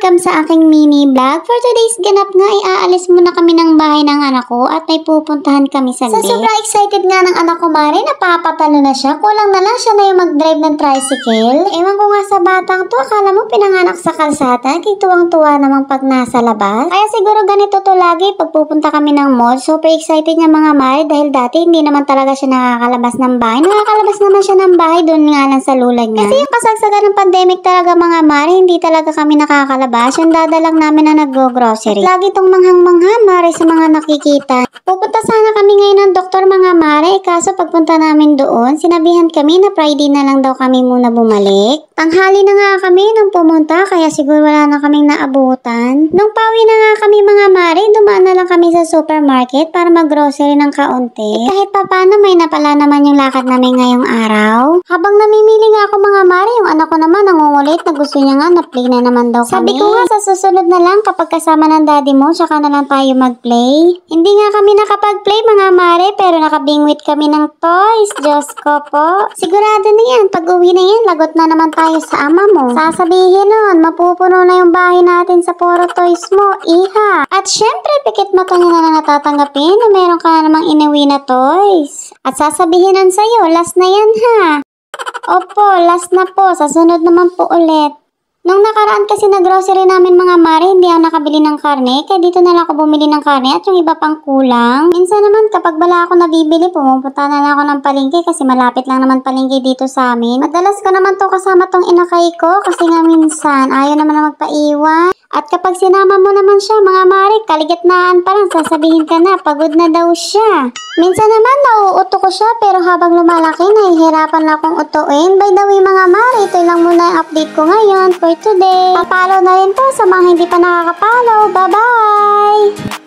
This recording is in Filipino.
welcome sa aking mini vlog. For today's ganap nga ay muna kami ng bahay ng anak ko at may pupuntahan kami sa Sa sobrang excited nga ng anak ko mare, napapatalo na siya. Kulang na lang siya na yung mag-drive ng tricycle. Ewan ko nga sa batang to, akala mo pinanganak sa kalsada. Kituwang-tuwa namang pag nasa labas. Kaya siguro ganito to lagi pag pupunta kami ng mall. Super excited niya mga mare dahil dati hindi naman talaga siya nakakalabas ng bahay. Nakakalabas naman siya ng bahay doon nga lang sa lula niya. Kasi yung kasagsagan ng pandemic talaga mga mare, hindi talaga kami nakakalabas labas, yung dada namin na nag-grocery. Lagi itong manghang-mangha, mare, sa mga nakikita. Pupunta sana kami ngayon ng doktor mga mare, kaso pagpunta namin doon, sinabihan kami na Friday na lang daw kami muna bumalik. Tanghali na nga kami nung pumunta kaya siguro wala na kaming naabutan. Nung pawi na nga kami mga mare, dumaan na lang kami sa supermarket para maggrocery ng kaunti. Eh, kahit papano may napala naman yung lakad namin ngayong araw. Habang namimili nga ako mga mare, yung anak ko naman nangungulit na gusto niya nga na play na naman daw kami. Sabi ko nga sa susunod na lang kapag kasama ng daddy mo, saka na lang tayo mag-play. Hindi nga kami nakapag-play mga mare, pero nakabingwit kami ng toys. Diyos ko po. Sigurado na yan, pag uwi na yan, lagot na naman tayo tayo sa ama mo. Sasabihin nun, mapupuno na yung bahay natin sa puro toys mo, iha. At syempre, pikit mata niya na natatanggapin na meron ka na namang inawi na toys. At sasabihin nun sa'yo, last na yan ha. Opo, last na po. Sasunod naman po ulit. Nung nakaraan kasi na grocery namin mga mare, hindi ako nakabili ng karne. Kaya dito na lang ako bumili ng karne at yung iba pang kulang. Minsan naman kapag wala ako nabibili, pumupunta na lang ako ng palengke kasi malapit lang naman palengke dito sa amin. Madalas ko naman to kasama tong inakay ko kasi nga minsan ayaw naman na magpaiwan. At kapag sinama mo naman siya, mga mare, kaligitnaan pa lang, sasabihin ka na, pagod na daw siya. Minsan naman, nauuto ko siya, pero habang lumalaki, nahihirapan na akong utuin. By the way, mga mare, ito lang muna ang update ko ngayon for today. Papalo na rin to sa mga hindi pa nakakapalo. Bye-bye!